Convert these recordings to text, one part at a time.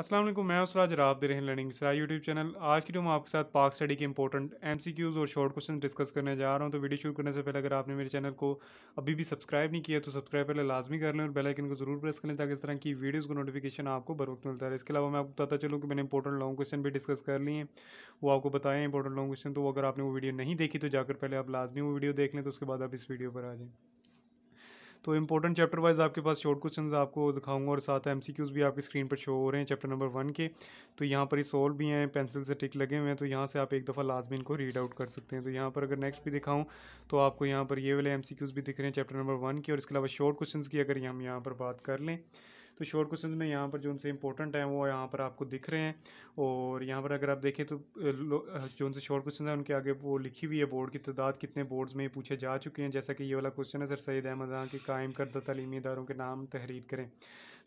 असलम मैं उसराज और दे रहे हैं लर्निंग सरा यूट्यूब चैनल आज की वीडियो में आपके साथ पाक स्टडी के इंपॉर्टेंट एमसीक्यूज और शॉर्ट क्वेश्चन डिस्कस करने जा रहा हूं तो वीडियो शुरू करने से पहले अगर आपने मेरे चैनल को अभी भी सब्सक्राइब नहीं किया तो सब्सक्राइब पहले लाजमी कर लें और बेलाइकन को जरूर प्रेस करें ताकि इस तरह की वीडियोज़ को नोटिफिकेशन आपको बर वक्त मिलता है इसके अलावा मैं आपको बताता चलूँ कि मैंने इंपॉर्टेंट लॉन्ग क्वेश्चन भी डिस्कस कर लिए वो आपको बताएं इंपॉर्टेंट लॉन्ग क्वेश्चन तो अगर आपने वो वीडियो नहीं देखी तो जाकर पहले आप लाजमी वो वीडियो देख लें तो उसके बाद आप इस वीडियो पर आ जाएँ तो इंपॉर्टेंट चैप्टर वाइज आपके पास शॉर्ट क्वेश्चन आपको दिखाऊंगा और साथ एम भी आपकी स्क्रीन पर शो हो रहे हैं चैप्टर नंबर वन के तो यहाँ पर ही सोल्व भी हैं पेंसिल से टिक लगे हुए हैं तो यहाँ से आप एक दफ़ा लाजमी इनको रीड आउट कर सकते हैं तो यहाँ पर अगर नेक्स्ट भी दिखाऊँ तो आपको यहाँ पर ये वाले एम भी दिख रहे हैं चैप्टर नंबर वन के और इसके अलावा शॉर्ट क्वेश्चन की अगर हम यहाँ पर बात कर लें तो शॉर्ट क्वेश्चन में यहाँ पर जो उनसे इंपॉर्टेंट हैं वो यहाँ पर आपको दिख रहे हैं और यहाँ पर अगर आप देखें तो जो उनसे शॉर्ट क्वेश्चन हैं उनके आगे वो लिखी हुई है बोर्ड की तादाद कितने बोर्ड्स में पूछे जा चुके हैं जैसा कि ये वाला क्वेश्चन है सर सैद अहमद हाँ के कायम करदा तलीमी इदारों के नाम तहरीर करें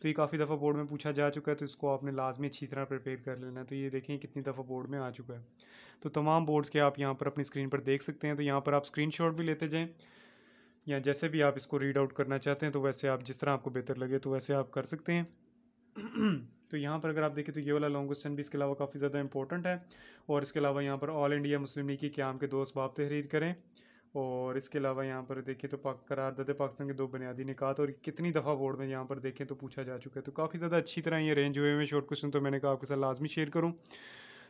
तो ये काफ़ी दफ़ा बोर्ड में पूछा जा चुका है तो इसको आपने लाजमी अच्छी तरह प्रिपेयर कर लेना है तो ये देखें कितनी दफ़ा बोर्ड में आ चुका है तो तमाम बोर्ड्स के आप यहाँ पर अपनी स्क्रीन पर देख सकते हैं तो यहाँ पर आप स्क्रीन भी लेते जाएँ या जैसे भी आप इसको रीड आउट करना चाहते हैं तो वैसे आप जिस तरह आपको बेहतर लगे तो वैसे आप कर सकते हैं तो यहाँ पर अगर आप देखें तो ये वाला लॉन्ग क्वेश्चन भी इसके अलावा काफ़ी ज़्यादा इंपॉर्टेंट है और इसके अलावा यहाँ पर ऑल इंडिया मुस्लिम लीग के क्याम के दोस्त बाप तहरीर करें और इसके अलावा यहाँ पर देखें तो पाक करारदद पाकिस्तान के दो बुनियादी निकात और कितनी दफ़ा बोर्ड में यहाँ पर देखें तो पूछा जा चुका है तो काफ़ी ज़्यादा अच्छी तरह ये अरेंज हुए हुए शॉर्ट क्वेश्चन तो मैंने कहा आपके साथ लाजमी शेयर करूँ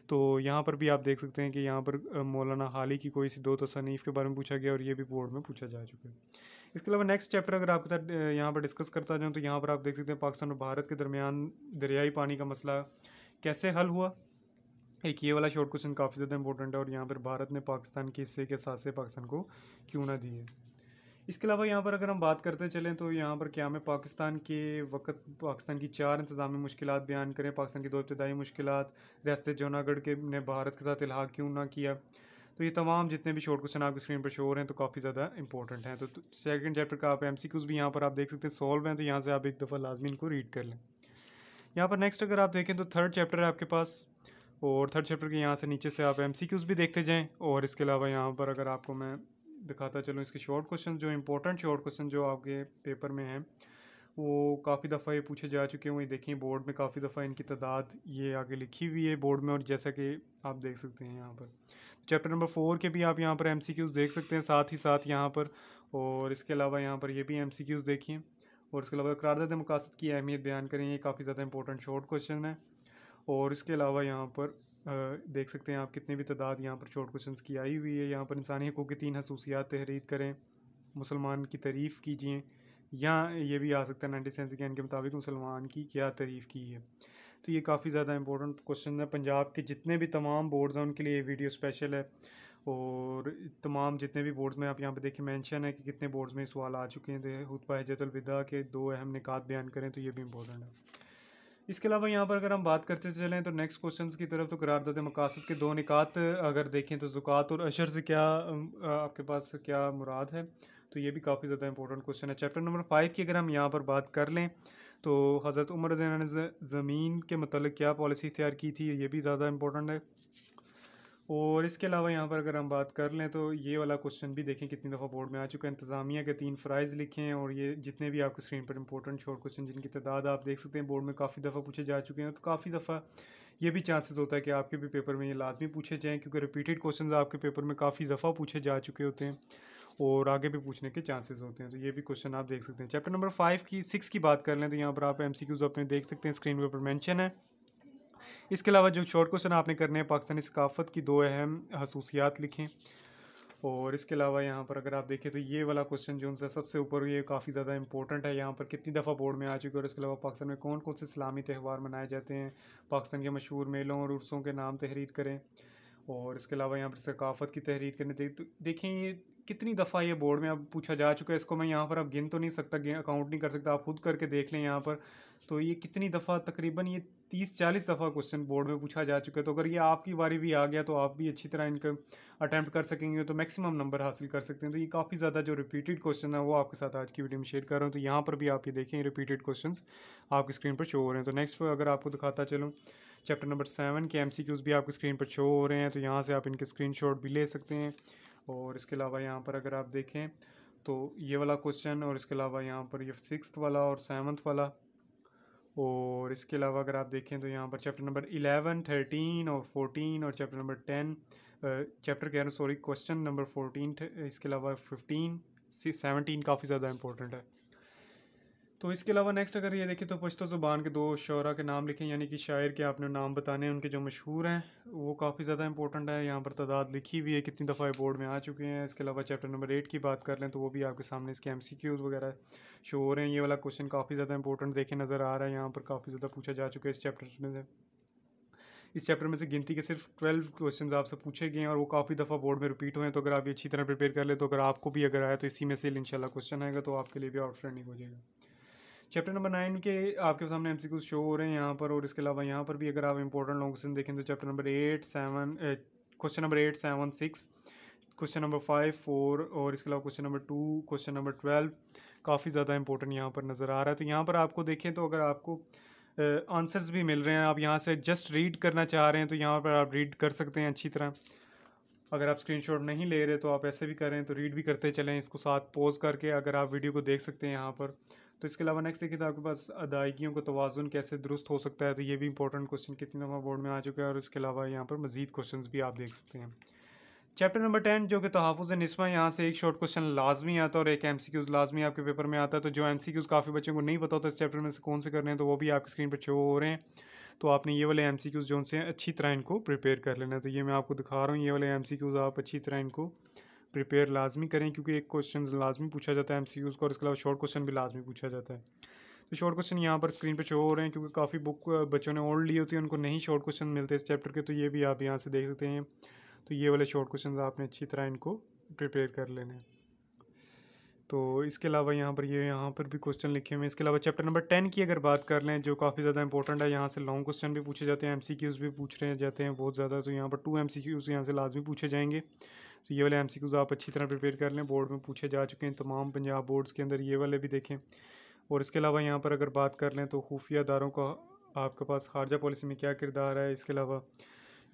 तो यहाँ पर भी आप देख सकते हैं कि यहाँ पर मौलाना हाली की कोई सी दो तसनीफ़ के बारे में पूछा गया और ये भी बोर्ड में पूछा जा चुका है इसके अलावा नेक्स्ट चैप्टर अगर आपके साथ यहाँ पर डिस्कस करता जाऊँ तो यहाँ पर आप देख सकते हैं पाकिस्तान और भारत के दरमियान दरियाई पानी का मसला कैसे हल हुआ एक ये वाला शॉर्ट क्वेश्चन काफ़ी ज़्यादा इंपॉर्टेंट है और यहाँ पर भारत ने पाकिस्तान के हिस्से के साथ से पाकिस्तान को क्यों ना दिए इसके अलावा यहाँ पर अगर हम बात करते चलें तो यहाँ पर क्या हमें पाकिस्तान के वक्त पाकिस्तान की चार इंतजामी मुश्किल बयान करें पाकिस्तान की दो इब्तदाई मुश्किल रियासत जूनागढ़ के ने भारत के साथ इलाहा क्यों ना किया तो ये तमाम जितने भी शॉर्ट क्वेश्चन आपके स्क्रीन पर शोर हैं तो काफ़ी ज़्यादा इंपॉर्टेंट हैं तो सेकंड चैप्टर का आप एम भी यहाँ पर आप देख सकते हैं सॉल्व हैं तो यहाँ से आप एक दफ़ा लाजमी इनको रीड कर लें यहाँ पर नेक्स्ट अगर आप देखें तो थर्ड चैप्टर है आपके पास और थर्ड चैप्टर के यहाँ से नीचे से आप एम भी देखते जाएँ और इसके अलावा यहाँ पर अगर आपको मैं दिखाता चलूँ इसके शॉर्ट क्वेश्चन जो इंपॉर्टेंट शॉर्ट क्वेश्चन जो आपके पेपर में हैं वो काफ़ी दफ़ा ये पूछे जा चुके हैं वही देखें बोर्ड में काफ़ी दफ़ा इनकी तादाद ये आगे लिखी हुई है बोर्ड में और जैसा कि आप देख सकते हैं यहाँ पर चैप्टर नंबर फोर के भी आप यहाँ पर एम देख सकते हैं साथ ही साथ यहाँ पर और इसके अलावा यहाँ पर ये भी एम देखिए और इसके अलावा करारदाद मकासद की अहमियत बयान करें ये काफ़ी ज़्यादा इंपॉर्टेंट शॉर्ट क्वेश्चन है और इसके अलावा यहाँ पर देख सकते हैं आप कितने भी तादाद यहाँ पर शॉर्ट क्वेश्चन की आई हुई है यहाँ पर इंसानी हकूक़ की तीन खसूसियात तहरीर करें मुसलमान की तरीफ़ कीजिए या ये भी आ सकता है नाइन्टी सेवन एन के मुताबिक मुसलमान की क्या तारीफ़ की है तो ये काफ़ी ज़्यादा इंपॉर्टेंट क्वेश्चन है पंजाब के जितने भी तमाम बोर्ड्स हैं उनके लिए वीडियो स्पेशल है और तमाम जितने भी बोर्ड्स में आप यहाँ पे देखिए मेंशन है कि कितने बोर्ड्स में सवाल आ चुके हैं तो हुतबा हजतलविदा के दो अहम निकात बयान करें तो ये भी इम्पोर्टेंट है इसके अलावा यहाँ पर अगर हम बात करते चलें तो नेक्स्ट क्वेश्चन की तरफ तो करारदाद मकासद के दो निकात अगर देखें तो ज़ुक़ात और अशर से क्या आपके पास क्या मुराद है तो ये भी काफ़ी ज़्यादा इंपॉर्टेंट क्वेश्चन है चैप्टर नंबर फाइव की अगर हम यहाँ पर बात कर लें तो हज़रत उमर ने ज़मीन के मतलब क्या पॉलिसी तैयार की थी ये भी ज़्यादा इंपॉर्टेंट है और इसके अलावा यहाँ पर अगर हम बात कर लें तो ये वाला क्वेश्चन भी देखें कितनी दफ़ा बोर्ड में आ चुका है इंतज़ामिया के तीन फ्राइज़ लिखे हैं और ये जितने भी आपको स्क्रीन पर इंपॉर्टेंट शॉर्ट क्वेश्चन जिनकी तादाद आप देख सकते हैं बोर्ड में काफ़ी दफ़ा पूछे जा चुके हैं तो काफ़ी दफ़ा ये भी चांसेस होता है कि आपके भी पेपर में ये लाजमी पूछे जाएँ क्योंकि रिपीटेड क्वेश्चन आपके पेपर में काफ़ी दफ़ा पूछे जा चुके होते हैं और आगे भी पूछने के चांसेस होते हैं तो ये भी क्वेश्चन आप देख सकते हैं चैप्टर नंबर फाइव की सिक्स की बात कर लें तो यहाँ पर आप एम अपने देख सकते हैं स्क्रीन के ऊपर मैंशन है इसके अलावा जो शॉर्ट क्वेश्चन आपने करने हैं पाकिस्तानी सकाफत की दो अहम खसूसियात लिखें और इसके अलावा यहाँ पर अगर आप देखें तो ये वाला क्वेश्चन जो उनसे सबसे ऊपर ये काफ़ी ज़्यादा इंपॉर्टेंट है यहाँ पर कितनी दफ़ा बोर्ड में आ चुके और इसके अलावा पाकिस्तान में कौन कौन से इस्लामी त्यौहार मनाए जाते हैं पाकिस्तान के मशहूर मेलों और उर्सों के नाम तहरीर करें और इसके अलावा यहाँ पर सकाफत की तहरीर करने तो देखें ये कितनी दफ़ा ये बोर्ड में अब पूछा जा चुका है इसको मैं यहाँ पर अब गिन तो नहीं सकता अकाउंट नहीं कर सकता आप खुद करके देख लें यहाँ पर तो ये कितनी दफ़ा तकरीबन ये तीस चालीस दफ़ा क्वेश्चन बोर्ड में पूछा जा चुका है तो अगर ये आपकी बारी भी आ गया तो आप भी अच्छी तरह इनका अटैम्प्ट कर सकेंगे तो मैक्सिमम नंबर हासिल कर सकते हैं तो ये काफ़ी ज़्यादा जो रिपीटेड क्वेश्चन है वो आपके साथ आज की वीडियो में शेयर कर रहा हूँ तो यहाँ पर भी आप ये देखें रिपीटेड क्वेश्चन आपकी स्क्रीन पर शो हो रहे हैं तो नेक्स्ट अगर आपको दिखाता चलूँ चैप्टर नंबर सेवन के एम भी आपकी स्क्रीन पर शो हो रहे हैं तो यहाँ से आप इनके स्क्रीन भी ले सकते हैं और इसके अलावा यहाँ पर अगर आप देखें तो ये वाला क्वेश्चन और इसके अलावा यहाँ पर ये सिक्स वाला और सेवन्थ वाला और इसके अलावा अगर आप देखें तो यहाँ पर चैप्टर नंबर इलेवन थर्टीन और फोर्टीन और चैप्टर नंबर टेन चैप्टर कह रहे सॉरी क्वेश्चन नंबर फोर्टीन इसके अलावा फिफ्टीन सेवनटीन काफ़ी ज़्यादा इंपॉर्टेंट है तो इसके अलावा नेक्स्ट अगर ये देखें तो पश्तो ज़ुबान के दो शरा के नाम लिखें यानी कि शायर के आपने नाम बताने उनके जो मशहूर हैं वो काफ़ी ज़्यादा इंपॉर्टेंट है यहाँ पर तादाद लिखी हुई है कितनी दफ़ा बोर्ड में आ चुके हैं इसके अलावा चैप्टर नंबर एट की बात कर लें तो वो भी आपके सामने इसके एम सी क्यूज़ वगैरह शो हो रहे हैं ये वाला क्वेश्चन काफ़ी ज़्यादा इंपॉर्टेंट देखे नज़र आ रहा है यहाँ पर काफ़ी ज़्यादा पूछा जा चुका है इस चैप्टर में से इस चैप्टर में से गिनती के सिर्फ ट्वेल्व क्वेश्चन आपसे पूछे गए हैं और वो काफ़ी दफ़ा बोर्ड में रिपीट हुए हैं तो अगर आप ये अच्छी तरह प्रिपेयर कर ले तो अगर आपको भी अगर आया तो इसी में से इनशाला क्वेश्चन आएगा तो आपके लिए भी आउट हो जाएगा चैप्टर नंबर नाइन के आपके सामने एम शो हो रहे हैं यहाँ पर और इसके अलावा यहाँ पर भी अगर आप इंपॉर्टेंट लॉन्ग क्वेश्चन देखें तो chapter number eight seven question number eight seven six question number five four और इसके अलावा question number two question number twelve काफ़ी ज़्यादा इंपॉर्टेंट यहाँ पर नज़र आ रहा है तो यहाँ पर आपको देखें तो अगर आपको आंसर्स uh, भी मिल रहे हैं आप यहाँ से जस्ट रीड करना चाह रहे हैं तो यहाँ पर आप रीड कर सकते हैं अच्छी तरह अगर आप स्क्रीनशॉट नहीं ले रहे तो आप ऐसे भी करें तो रीड भी करते चलें इसको साथ पोज करके अगर आप वीडियो को देख सकते हैं यहाँ पर तो इसके अलावा नेक्स्ट देखिए तो आपके पास अदायगियों का तोज़ुन कैसे दुरुस्त हो सकता है तो ये भी इंपॉर्टेंट क्वेश्चन कितनी दफ़ा बोर्ड में आ चुका है और इसके अलावा यहाँ पर मजीद क्वेश्चन भी आप देख सकते हैं चैप्टर नंबर टेन जो कि तहफ़ नस्वा यहाँ से एक शॉर्ट क्वेश्चन लाजमी आता है और एक एम सी क्यूज़ लाजमी आपके पेपर में आता है तो जो एम सी क्यूज़ काफ़ी बच्चों को नहीं पता होता इस चैप्टर में से कौन से कर रहे हैं तो वो भी आपकी स्क्रीन पर शो हो रहे हैं तो आपने ये वाले एम सी क्यूज़ जो उनसे अच्छी तरह इनको प्रिपेयर कर लेना है तो ये मैं आपको दिखा रहा हूँ ये वाले एम सी क्यूज़ आप अच्छी तरह इनको प्रिपेयर लाजमी करें क्योंकि एक क्वेश्चन लाजमी पूछा जाता है एम सी का और इसके अलावा शॉर्ट क्वेश्चन भी लाजमी पूछा जाता है तो शॉर्ट क्वेश्चन यहाँ पर स्क्रीन पर शो हो रहे हैं क्योंकि काफ़ी बुक बच्चों ने ओल्ड ली होती है उनको नहीं शॉर्ट क्वेश्चन मिलते इस चैप्टर के तो ये भी आप यहाँ से देख सकते हैं तो ये वाले शॉर्ट क्वेश्चन आपने अच्छी तरह इनको प्रिपेयर कर लेने तो इसके अलावा यहाँ पर ये यह यहाँ पर भी क्वेश्चन लिखे हुए हैं इसके अलावा चैप्टर नंबर टेन की अगर बात कर लें जो काफ़ी ज़्यादा इंपॉर्टेंट है यहाँ से लॉन्ग क्वेश्चन भी पूछे जाते हैं एमसीक्यूज़ भी पूछ रहे जाते हैं बहुत ज़्यादा तो यहाँ पर टू एमसीक्यूज़ यहाँ से लाजमी पूछे जाएंगे तो ये वाले एम आप अच्छी तरह प्रिपेयर कर लें बोर्ड में पूछे जा चुके हैं तमाम पंजाब बोर्ड्स के अंदर ये वाले भी देखें और इसके अलावा यहाँ पर अगर बात कर लें तो खुफिया अदारों का आपके पास खारजा पॉलिसी में क्या किरदार है इसके अलावा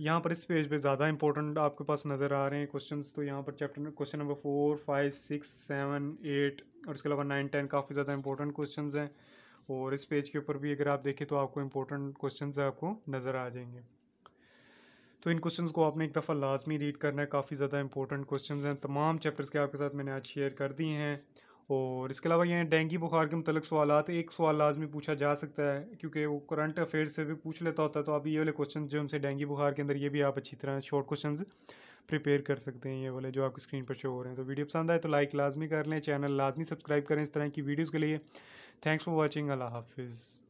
यहाँ पर इस पेज पे ज़्यादा इंपॉर्टेंट आपके पास नज़र आ रहे हैं क्वेश्चन तो यहाँ पर chapter question number four five six seven eight और इसके अलावा नाइन टेन काफ़ी ज़्यादा इंपॉर्टेंट क्वेश्चन हैं और इस पेज के ऊपर भी अगर आप देखें तो आपको इंपॉर्टेंट क्वेश्चन आपको नज़र आ जाएंगे तो इन क्वेश्चन को आपने एक दफ़ा लाजमी रीड करना है काफ़ी ज़्यादा इंपॉर्टेंट क्वेश्चन हैं तमाम चैप्टर्स के आपके साथ मैंने आज शेयर कर दिए हैं और इसके अलावा यहाँ डेंगी बुखार के मतलब सवाल एक सवाल लाजमी पूछा जा सकता है क्योंकि वो करंट अफेयर से भी पूछ लेता होता है तो आप ये वाले क्वेश्चन जो उनसे डेंगी बुखार के अंदर ये भी आप अच्छी तरह शॉर्ट क्वेश्चन प्रिपेयर कर सकते हैं ये वाले जो आपकी स्क्रीन पर शो हो रहे हैं तो वीडियो पसंद आए तो लाइक लाजमी कर लें चैनल लाजमी सब्सक्राइब करें इस तरह की वीडियोज़ के लिए थैंक्स फॉर वॉचिंग अल्लाह हाफिज़